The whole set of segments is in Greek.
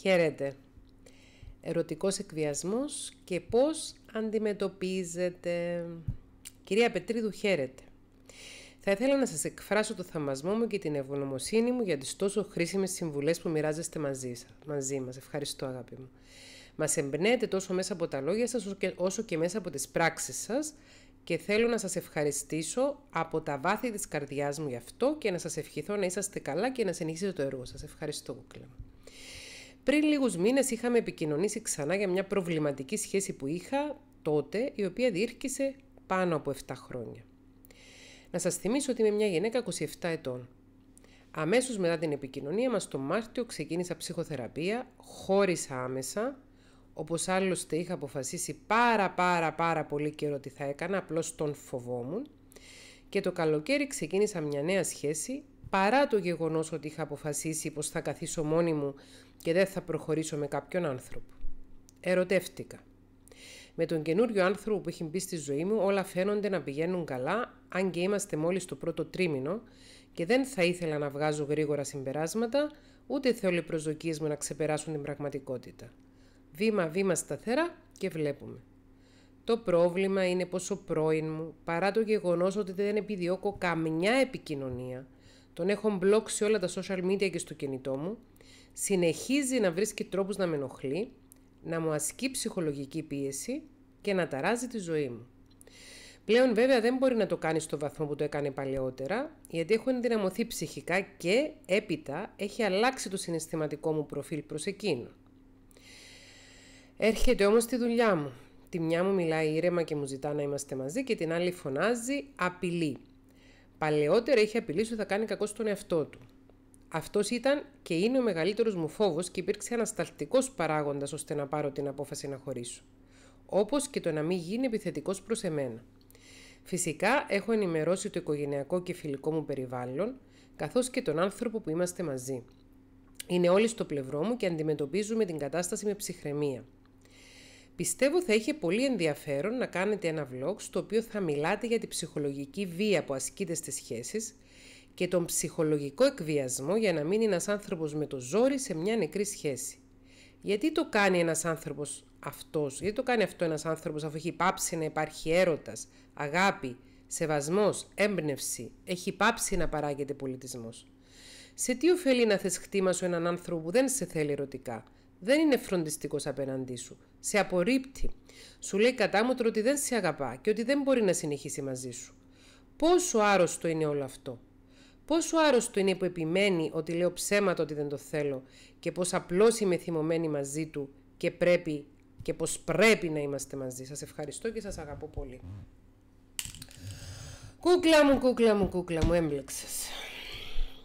Χαίρετε. Ερωτικός εκβιασμός και πώς αντιμετωπίζετε. Κυρία Πετρίδου, χαίρετε. Θα ήθελα να σας εκφράσω το θαυμασμό μου και την ευγνωμοσύνη μου για τις τόσο χρήσιμες συμβουλές που μοιράζεστε μαζί, σας, μαζί μας. Ευχαριστώ αγάπη μου. Μας εμπνέετε τόσο μέσα από τα λόγια σας όσο και μέσα από τις πράξεις σας και θέλω να σας ευχαριστήσω από τα βάθη της καρδιάς μου γι' αυτό και να σας ευχηθώ να είσαστε καλά και να συνεχίσετε το έργο σας. Ευχαριστώ, κούκλα πριν λίγους μήνες είχαμε επικοινωνήσει ξανά για μια προβληματική σχέση που είχα τότε, η οποία διήρκησε πάνω από 7 χρόνια. Να σας θυμίσω ότι είμαι μια γυναίκα 27 ετών. Αμέσως μετά την επικοινωνία μας το Μάρτιο ξεκίνησα ψυχοθεραπεία, χώρισα άμεσα, όπως άλλωστε είχα αποφασίσει πάρα πάρα πάρα πολύ καιρό τι θα έκανα, απλώς τον φοβόμουν. Και το καλοκαίρι ξεκίνησα μια νέα σχέση, παρά το γεγονός ότι είχα αποφασίσει πως θα καθίσω μόνη μου και δεν θα προχωρήσω με κάποιον άνθρωπο. Ερωτεύτηκα. Με τον καινούριο άνθρωπο που έχει μπει στη ζωή μου, όλα φαίνονται να πηγαίνουν καλά, αν και είμαστε μόλις το πρώτο τρίμηνο και δεν θα ήθελα να βγάζω γρήγορα συμπεράσματα, ούτε θέλω οι προσδοκίες μου να ξεπεράσουν την πραγματικότητα. Βήμα-βήμα σταθερά και βλέπουμε. Το πρόβλημα είναι πως ο πρώην μου, παρά το γεγονός ότι δεν επιδιώκω καμιά επικοινωνία, τον έχω μπλόξει όλα τα social media και στο κινητό μου, συνεχίζει να βρίσκει τρόπους να με ενοχλεί, να μου ασκεί ψυχολογική πίεση και να ταράζει τη ζωή μου. Πλέον βέβαια δεν μπορεί να το κάνει στο βαθμό που το έκανε παλαιότερα, γιατί έχω ενδυναμωθεί ψυχικά και έπειτα έχει αλλάξει το συναισθηματικό μου προφίλ προς εκείνο. Έρχεται όμως τη δουλειά μου. Τη μια μου μιλάει ήρεμα και μου ζητά να είμαστε μαζί και την άλλη φωνάζει απειλή. Παλαιότερα είχε απειλήσει ότι θα κάνει κακό στον εαυτό του. Αυτός ήταν και είναι ο μεγαλύτερος μου φόβος και υπήρξε ανασταλτικός παράγοντας ώστε να πάρω την απόφαση να χωρίσω. Όπως και το να μην γίνει επιθετικός προς εμένα. Φυσικά έχω ενημερώσει το οικογενειακό και φιλικό μου περιβάλλον, καθώς και τον άνθρωπο που είμαστε μαζί. Είναι όλοι στο πλευρό μου και αντιμετωπίζουμε την κατάσταση με ψυχραιμία. Πιστεύω θα είχε πολύ ενδιαφέρον να κάνετε ένα vlog στο οποίο θα μιλάτε για τη ψυχολογική βία που ασκείται στις σχέσεις, και τον ψυχολογικό εκβιασμό για να μείνει ένας άνθρωπος με το ζόρι σε μια νεκρή σχέση. Γιατί το κάνει ένας άνθρωπος αυτός, γιατί το κάνει αυτό ένας άνθρωπος αφού έχει πάψει να υπάρχει έρωτας, αγάπη, σεβασμός, έμπνευση, έχει πάψει να παράγεται πολιτισμός. Σε τι ωφελεί να θες χτήμα σου έναν άνθρωπο που δεν σε θέλει ερωτικά, δεν είναι φροντιστικός απέναντί σου, σε απορρίπτει. Σου λέει κατάμοτρο ότι δεν σε αγαπά και ότι δεν μπορεί να συνεχίσει μαζί σου. Πόσο άρρωστο είναι όλο αυτό. Πόσο άρρωστο είναι που επιμένει ότι λέω ψέματα ότι δεν το θέλω και πώς απλώς είμαι θυμωμένη μαζί του και πρέπει και πως πρέπει να είμαστε μαζί. Σας ευχαριστώ και σας αγαπώ πολύ. Κούκλα μου, κούκλα μου, κούκλα μου, έμπλεξες.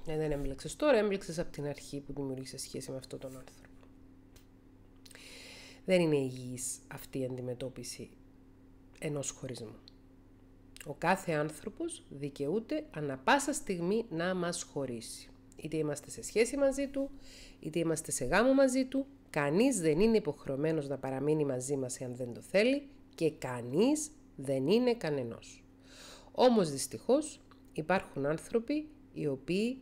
Ναι, δεν έμπλεξες τώρα, έμπλεξες από την αρχή που δημιουργήσε σχέση με αυτόν τον άνθρωπο. Δεν είναι υγιής αυτή η αντιμετώπιση ενός χωρισμού. Ο κάθε άνθρωπος δικαιούται ανα πάσα στιγμή να μας χωρίσει. Είτε είμαστε σε σχέση μαζί του, είτε είμαστε σε γάμο μαζί του, κανείς δεν είναι υποχρεωμένος να παραμείνει μαζί μας εάν δεν το θέλει και κανείς δεν είναι κανενός. Όμως δυστυχώς υπάρχουν άνθρωποι οι οποίοι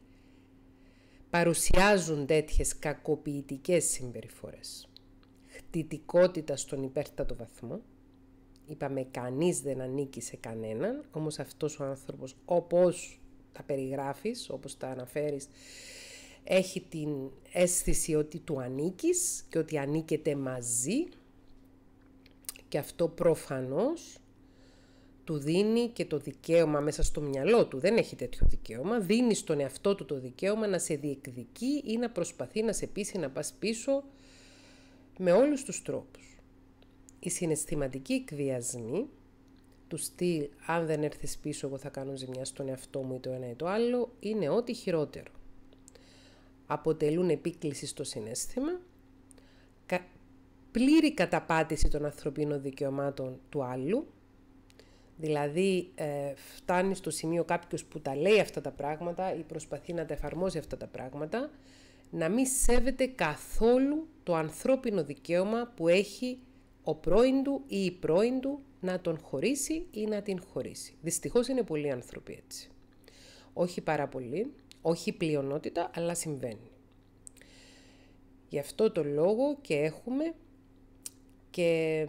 παρουσιάζουν τέτοιες κακοποιητικές συμπεριφορές. Χτητικότητα στον υπέρτατο βαθμό, Είπαμε κανείς δεν ανήκει σε κανέναν, όμως αυτός ο άνθρωπος όπως τα περιγράφεις, όπως τα αναφέρεις, έχει την αίσθηση ότι του ανήκεις και ότι ανήκεται μαζί και αυτό προφανώς του δίνει και το δικαίωμα μέσα στο μυαλό του, δεν έχει τέτοιο δικαίωμα, δίνει στον εαυτό του το δικαίωμα να σε διεκδικεί ή να προσπαθεί να σε πείσει να πας πίσω με όλους τους τρόπους. Οι συναισθηματικοί εκβιασμοί του στυλ «αν δεν έρθεις πίσω εγώ θα κάνω ζημιά στον εαυτό μου ή το ένα ή το άλλο» είναι ό,τι χειρότερο. Αποτελούν επίκληση στο συνέστημα, πλήρη καταπάτηση των ανθρωπίνων δικαιωμάτων του άλλου, δηλαδή ε, φτάνει στο σημείο κάποιος που τα λέει αυτά τα πράγματα ή προσπαθεί να τα εφαρμόζει αυτά τα πράγματα, να μην σέβεται καθόλου το ανθρώπινο δικαίωμα που έχει ο πρώην του ή η πρώην του να τον χωρίσει ή να την χωρίσει. Δυστυχώς είναι πολλοί άνθρωποι έτσι. Όχι πάρα πολλοί, όχι πλειονότητα, αλλά συμβαίνει. Γι' αυτό το λόγο και έχουμε και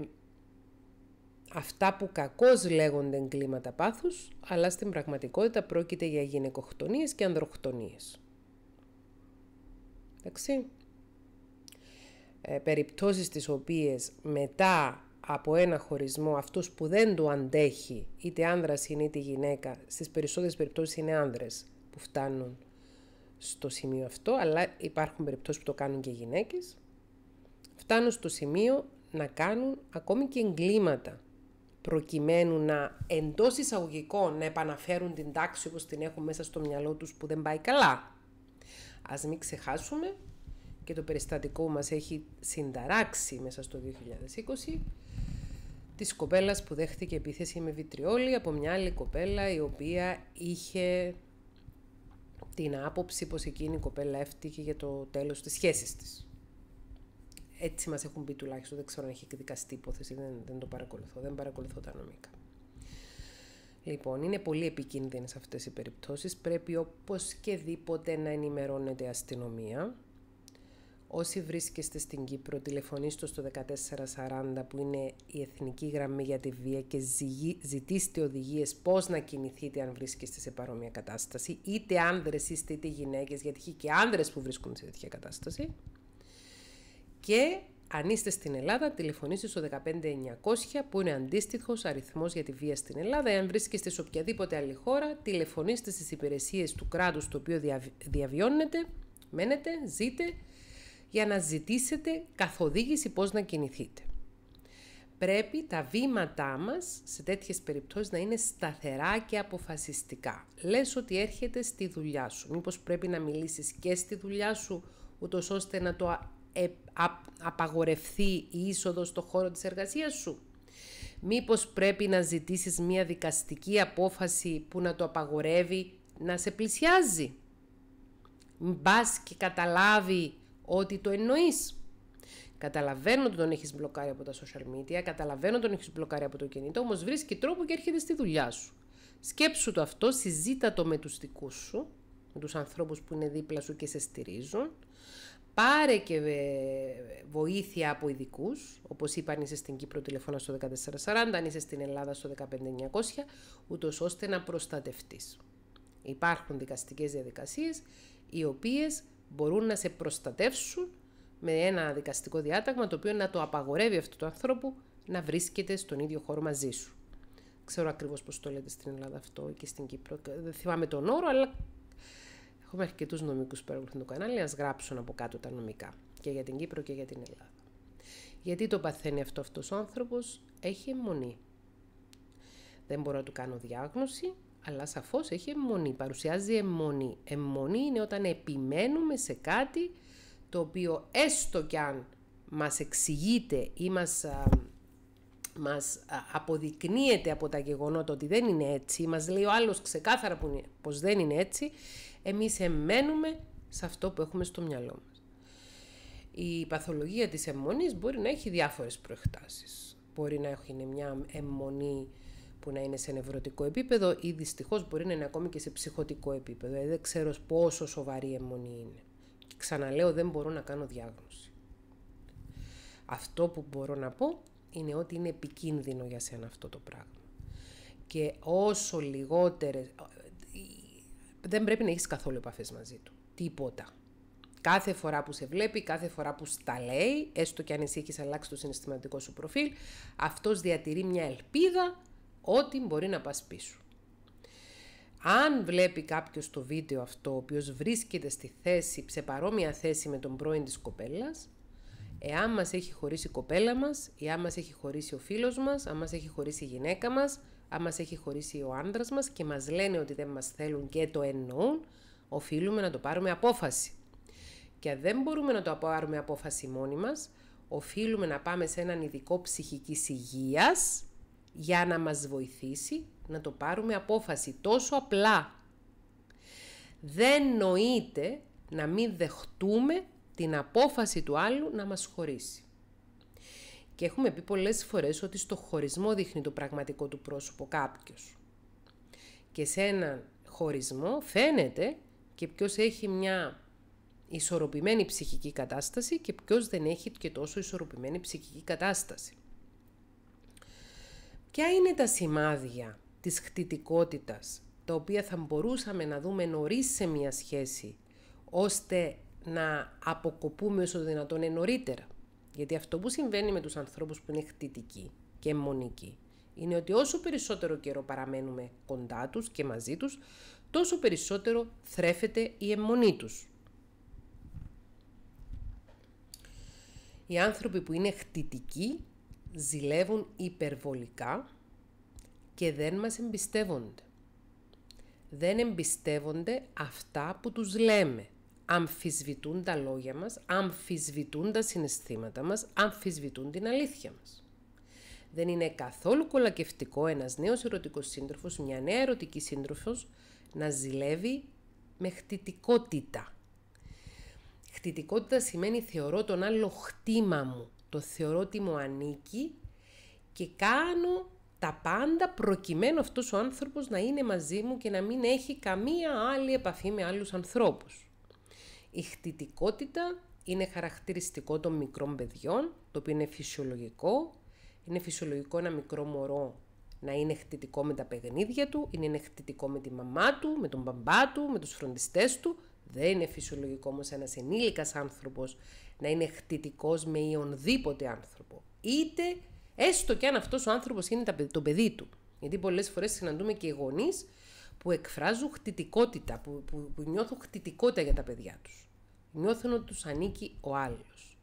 αυτά που κακώς λέγονται εγκλήματα πάθους, αλλά στην πραγματικότητα πρόκειται για γυναικοκτονίες και ανδροκτονίες. Εντάξει ε, περιπτώσεις τις οποίες μετά από ένα χωρισμό αυτός που δεν του αντέχει είτε άνδρας είναι είτε γυναίκα στις περισσότερες περιπτώσεις είναι άνδρες που φτάνουν στο σημείο αυτό αλλά υπάρχουν περιπτώσεις που το κάνουν και γυναίκες φτάνουν στο σημείο να κάνουν ακόμη και εγκλήματα προκειμένου να εντός εισαγωγικών να επαναφέρουν την τάξη όπως την έχουν μέσα στο μυαλό τους που δεν πάει καλά. Ας μην ξεχάσουμε και το περιστατικό μας έχει συνταράξει μέσα στο 2020 της κοπέλας που δέχτηκε επίθεση με βιτριόλι από μια άλλη κοπέλα η οποία είχε την άποψη πως εκείνη η κοπέλα έφτυχε για το τέλος της σχέσης της. Έτσι μας έχουν πει τουλάχιστον, δεν ξέρω αν έχει εκδικαστεί υπόθεση, δεν, δεν το παρακολουθώ, δεν παρακολουθώ τα νομικά. Λοιπόν, είναι πολύ επικίνδυνες αυτές οι περιπτώσεις, πρέπει οπωσδήποτε να ενημερώνεται η αστυνομία, Όσοι βρίσκεστε στην Κύπρο, τηλεφωνήστε στο 1440 που είναι η εθνική γραμμή για τη βία και ζητήστε οδηγίες πώς να κινηθείτε αν βρίσκεστε σε παρόμοια κατάσταση, είτε άνδρες είστε είτε γυναίκες, γιατί έχει και άνδρες που βρίσκονται σε τέτοια κατάσταση. Και αν είστε στην Ελλάδα, τηλεφωνήστε στο 15900 που είναι αντίστοιχος αριθμός για τη βία στην Ελλάδα. Εάν βρίσκεστε σε οποιαδήποτε άλλη χώρα, τηλεφωνήστε στις υπηρεσίες του κράτους το οποίο διαβιώνετε, μένετε, ζείτε για να ζητήσετε καθοδήγηση πώς να κινηθείτε. Πρέπει τα βήματά μας σε τέτοιες περιπτώσεις να είναι σταθερά και αποφασιστικά. Λες ότι έρχεται στη δουλειά σου. Μήπως πρέπει να μιλήσεις και στη δουλειά σου ούτως ώστε να το ε, απαγορευθεί η είσοδος στο χώρο της εργασίας σου. Μήπως πρέπει να ζητήσεις μια δικαστική απόφαση που να το απαγορεύει να σε πλησιάζει. Μπας και καταλάβει ότι το εννοείς. Καταλαβαίνω ότι τον έχεις μπλοκάρει από τα social media, καταλαβαίνω ότι τον έχεις μπλοκάρει από το κινητό, όμως βρίσκει τρόπο και έρχεται στη δουλειά σου. Σκέψου το αυτό, συζήτα το με τους δικούς σου, με τους ανθρώπους που είναι δίπλα σου και σε στηρίζουν. Πάρε και ε, βοήθεια από ειδικούς, όπως είπα, αν είσαι στην Κύπρο τηλεφώνα στο 1440, αν είσαι στην Ελλάδα στο 15900, ούτως ώστε να προστατευτείς. Υπάρχουν δικαστικές διαδικασίες οι οποίες μπορούν να σε προστατεύσουν με ένα δικαστικό διάταγμα το οποίο να το απαγορεύει αυτό του ανθρώπου να βρίσκεται στον ίδιο χώρο μαζί σου. Ξέρω ακριβώς πώς το λέτε στην Ελλάδα αυτό και στην Κύπρο. Δεν θυμάμαι τον όρο, αλλά έχω έχουμε αρκετούς νομικούς που παρακολουθούν το κανάλι. Ας γράψουν από κάτω τα νομικά και για την Κύπρο και για την Ελλάδα. Γιατί το παθαίνει αυτό αυτός ο άνθρωπος έχει αιμονή. Δεν μπορώ να του κάνω διάγνωση, αλλά σαφώς έχει αιμονή, παρουσιάζει αιμονή. Εμμονή είναι όταν επιμένουμε σε κάτι το οποίο έστω κι αν μας εξηγείται ή μας, αποδεικνύεται από τα γεγονότα ότι δεν είναι έτσι, μας λέει ο άλλος ξεκάθαρα πως δεν είναι έτσι, εμείς εμένουμε σε αυτό που έχουμε στο μυαλό μας. Η παθολογία της εμμονής μπορεί να έχει διάφορες προεκτάσεις. Μπορεί να έχει μια αιμονή που να είναι σε νευρωτικό επίπεδο ή δυστυχώς μπορεί να είναι ακόμη και σε ψυχοτικό επίπεδο. Ε, δεν ξέρω πόσο σοβαρή η αιμονή είναι. Και ξαναλέω δεν μπορώ να κάνω διάγνωση. Αυτό που μπορώ να πω είναι ότι είναι επικίνδυνο για σένα αυτό το πράγμα. Και όσο λιγότερες... Δεν πρέπει να έχεις καθόλου επαφές μαζί του. Τίποτα. Κάθε φορά που σε βλέπει, κάθε φορά που στα λέει, έστω και αν εσύ έχεις αλλάξει το συναισθηματικό σου προφίλ, αυτός διατηρεί μια ελπίδα ό,τι μπορεί να πας πίσω. Αν βλέπει κάποιος το βίντεο αυτό, ο οποίος βρίσκεται στη θέση, σε παρόμοια θέση με τον πρώην της κοπέλας, εάν μας έχει χωρίσει η κοπέλα μας, ή αν μας έχει χωρίσει ο φίλος μας, αν μας έχει χωρίσει η γυναίκα μας, αν μας έχει χωρίσει ο άντρας μας και μας λένε ότι δεν μας θέλουν και το εννοούν, οφείλουμε να το πάρουμε απόφαση. Και αν δεν μπορούμε να το πάρουμε απόφαση μόνοι μας, οφείλουμε να πάμε σε έναν ειδικό ψυχικής υγείας, για να μας βοηθήσει να το πάρουμε απόφαση τόσο απλά. Δεν νοείται να μην δεχτούμε την απόφαση του άλλου να μας χωρίσει. Και έχουμε πει πολλές φορές ότι στο χωρισμό δείχνει το πραγματικό του πρόσωπο κάποιος. Και σε έναν χωρισμό φαίνεται και ποιος έχει μια ισορροπημένη ψυχική κατάσταση και ποιος δεν έχει και τόσο ισορροπημένη ψυχική κατάσταση. Ποια είναι τα σημάδια της χτιτικότητας, τα οποία θα μπορούσαμε να δούμε νωρίς σε μια σχέση, ώστε να αποκοπούμε όσο δυνατόν νωρίτερα. Γιατί αυτό που συμβαίνει με τους ανθρώπους που είναι χτιτικοί και αιμονικοί, είναι ότι όσο περισσότερο καιρό παραμένουμε κοντά τους και μαζί τους, τόσο περισσότερο θρέφεται η αιμονή τους. Οι άνθρωποι που είναι χτιτικοί ζηλεύουν υπερβολικά και δεν μας εμπιστεύονται. Δεν εμπιστεύονται αυτά που τους λέμε. Αμφισβητούν τα λόγια μας, αμφισβητούν τα συναισθήματα μας, αμφισβητούν την αλήθεια μας. Δεν είναι καθόλου κολακευτικό ένας νέος ερωτικός σύντροφος, μια νέα ερωτική σύντροφος, να ζηλεύει με χτητικότητα. Χτιτικότητα σημαίνει θεωρώ τον άλλο χτήμα μου, το θεωρώ ότι μου ανήκει και κάνω τα πάντα προκειμένου αυτός ο άνθρωπος να είναι μαζί μου και να μην έχει καμία άλλη επαφή με άλλους ανθρώπους. Η χτητικότητα είναι χαρακτηριστικό των μικρών παιδιών, το οποίο είναι φυσιολογικό. Είναι φυσιολογικό ένα μικρό μωρό να είναι χτητικό με τα παιγνίδια του, είναι χτητικό με τη μαμά του, με τον μπαμπά του, με τους φροντιστές του, δεν είναι φυσιολογικό όμως ένας ενήλικας άνθρωπος να είναι χτητικός με οιονδήποτε άνθρωπο. Είτε έστω και αν αυτός ο άνθρωπος είναι το παιδί του. Γιατί πολλές φορές συναντούμε και γονείς που εκφράζουν χτητικότητα, που, που, που νιώθουν χτητικότητα για τα παιδιά τους. Νιώθουν ότι τους ανήκει ο άλλος.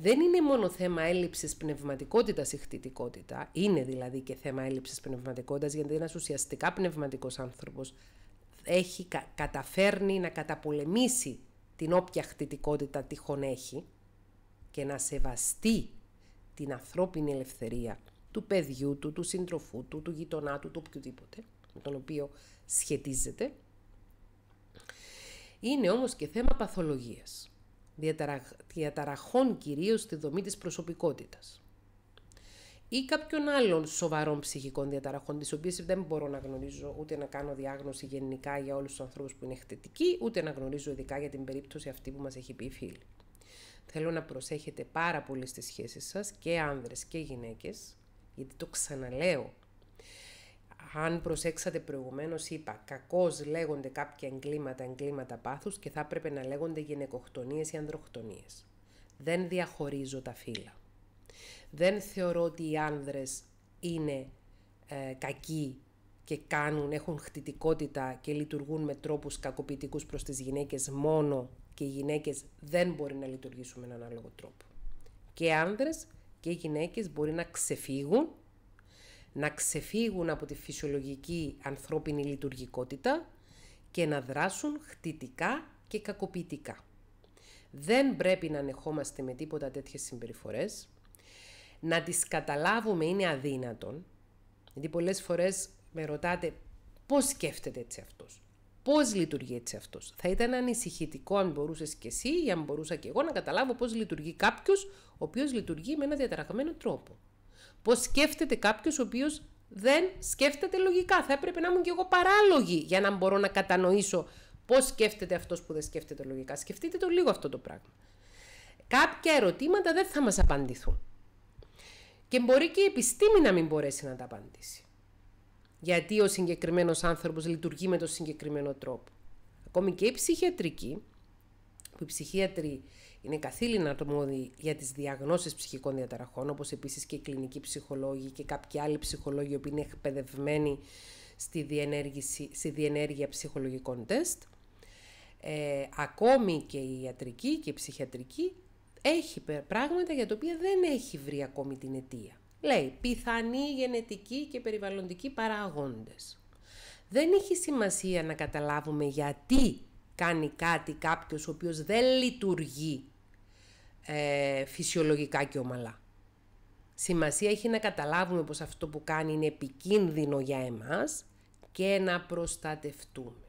Δεν είναι μόνο θέμα έλλειψης πνευματικότητας η χτητικότητα, είναι δηλαδή και θέμα έλλειψης πνευματικότητας, γιατί ένας ουσιαστικά πνευματικός άνθρωπος έχει, καταφέρνει να καταπολεμήσει την όποια χτητικότητα τυχόν έχει και να σεβαστεί την ανθρώπινη ελευθερία του παιδιού του, του συντροφού του, του γειτονά του, του οποιοδήποτε, με τον οποίο σχετίζεται, είναι όμως και θέμα παθολογίας, διαταραχών κυρίως στη δομή της προσωπικότητας ή κάποιων άλλων σοβαρών ψυχικών διαταραχών, τις οποίες δεν μπορώ να γνωρίζω ούτε να κάνω διάγνωση γενικά για όλους τους ανθρώπους που είναι χτετικοί, ούτε να γνωρίζω ειδικά για την περίπτωση αυτή που μας έχει πει η φίλη. Θέλω να προσέχετε πάρα πολύ στις σχέσεις σας και άνδρες και γυναίκες, γιατί το ξαναλέω. Αν προσέξατε προηγουμένως, είπα, κακώς λέγονται κάποια εγκλήματα, εγκλήματα πάθους και θα έπρεπε να λέγονται γυναικοκτονίες ή ανδροκτονίες. Δεν διαχωρίζω τα φύλλα. Δεν θεωρώ ότι οι άνδρες είναι ε, κακοί και κάνουν, έχουν χτιτικότητα και λειτουργούν με τρόπους κακοποιητικούς προς τις γυναίκες μόνο και οι γυναίκες δεν μπορεί να λειτουργήσουν με έναν άλλο τρόπο. Και άνδρες και γυναίκες μπορεί να ξεφύγουν, να ξεφύγουν από τη φυσιολογική ανθρώπινη λειτουργικότητα και να δράσουν χτητικά και κακοποιητικά. Δεν πρέπει να ανεχόμαστε με τίποτα τέτοιες συμπεριφορές να τις καταλάβουμε είναι αδύνατον, γιατί πολλές φορές με ρωτάτε πώς σκέφτεται έτσι αυτός, πώς λειτουργεί έτσι αυτός. Θα ήταν ανησυχητικό αν μπορούσες και εσύ ή αν μπορούσα και εγώ να καταλάβω πώς λειτουργεί κάποιος, ο οποίος λειτουργεί με ένα διαταραγμένο τρόπο. Πώς σκέφτεται κάποιος, ο οποίος δεν σκέφτεται λογικά. Θα έπρεπε να ήμουν κι εγώ παράλογη για να μπορώ να κατανοήσω πώς σκέφτεται αυτός που δεν σκέφτεται λογικά. Σκεφτείτε το λίγο αυτό το πράγμα. Κάποια ερωτήματα δεν θα μας απαντηθούν. Και μπορεί και η επιστήμη να μην μπορέσει να τα απαντήσει. Γιατί ο συγκεκριμένος άνθρωπος λειτουργεί με τον συγκεκριμένο τρόπο. Ακόμη και η ψυχιατρική, που οι ψυχίατροι είναι καθήλυνα αρμόδιοι για τις διαγνώσεις ψυχικών διαταραχών, όπως επίσης και οι κλινικοί ψυχολόγοι και κάποιοι άλλοι ψυχολόγοι που είναι εκπαιδευμένοι στη, στη διενέργεια ψυχολογικών τεστ. Ε, ακόμη και η ιατρική και η ψυχιατρική έχει πράγματα για τα οποία δεν έχει βρει ακόμη την αιτία. Λέει πιθανή γενετικοί και περιβαλλοντικοί παράγοντες. Δεν έχει σημασία να καταλάβουμε γιατί κάνει κάτι κάποιος ο οποίος δεν λειτουργεί ε, φυσιολογικά και ομαλά. Σημασία έχει να καταλάβουμε πως αυτό που κάνει είναι επικίνδυνο για εμάς και να προστατευτούμε.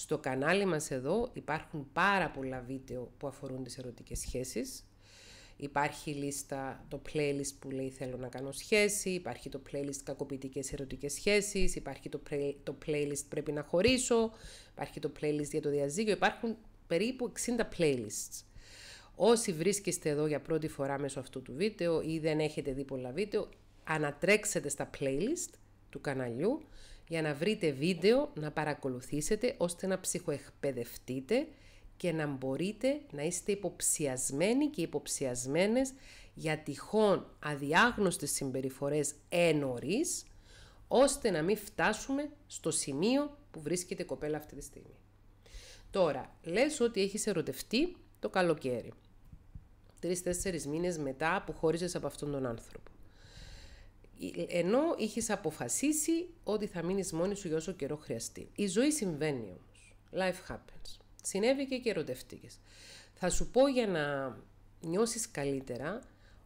Στο κανάλι μας εδώ υπάρχουν πάρα πολλά βίντεο που αφορούν τις ερωτικές σχέσεις. Υπάρχει λίστα, το playlist που λέει θέλω να κάνω σχέση, υπάρχει το playlist κακοποιητικές ερωτικές σχέσεις, υπάρχει το, το playlist πρέπει να χωρίσω, υπάρχει το playlist για το διαζύγιο, υπάρχουν περίπου 60 playlists. Όσοι βρίσκεστε εδώ για πρώτη φορά μέσω αυτού του βίντεο ή δεν έχετε δει πολλά βίντεο, ανατρέξετε στα playlist του καναλιού για να βρείτε βίντεο να παρακολουθήσετε ώστε να ψυχοεκπαιδευτείτε και να μπορείτε να είστε υποψιασμένοι και υποψιασμένες για τυχόν αδιάγνωστες συμπεριφορές ένωρις, ώστε να μην φτάσουμε στο σημείο που βρίσκεται η κοπέλα αυτή τη στιγμή. Τώρα, λες ότι έχεις ερωτευτεί το καλοκαίρι. Τρεις-τέσσερις μήνες μετά που χώριζες από αυτόν τον άνθρωπο. Ε, ενώ είχες αποφασίσει ότι θα μείνεις μόνη σου για όσο καιρό χρειαστεί. Η ζωή συμβαίνει όμως. Life happens. Συνέβη και ερωτευτήκε. Θα σου πω για να νιώσεις καλύτερα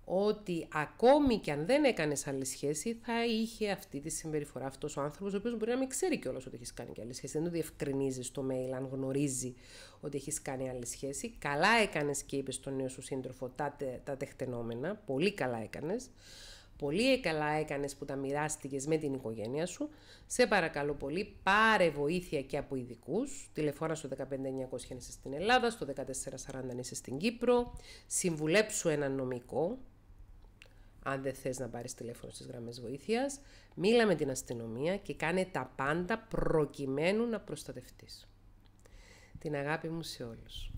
ότι ακόμη και αν δεν έκανες άλλη σχέση, θα είχε αυτή τη συμπεριφορά αυτός ο άνθρωπος, ο οποίος μπορεί να μην ξέρει κιόλας ότι έχεις κάνει και άλλη σχέση. Δεν το διευκρινίζεις στο mail, αν γνωρίζει ότι έχεις κάνει άλλη σχέση. Καλά έκανες και είπες στον νέο σου σύντροφο τα, τε, τα τεχτενόμενα. Πολύ καλά έκανες. Πολύ καλά έκανες που τα μοιράστηκες με την οικογένεια σου. Σε παρακαλώ πολύ, πάρε βοήθεια και από ειδικούς. Τηλεφόρα στο 15900 αν είσαι στην Ελλάδα, στο 1440 αν είσαι στην Κύπρο. Συμβουλέψου έναν νομικό, αν δεν θες να πάρεις τηλέφωνο στις γραμμές βοήθειας. Μίλα με την αστυνομία και κάνε τα πάντα προκειμένου να προστατευτείς. Την αγάπη μου σε όλους.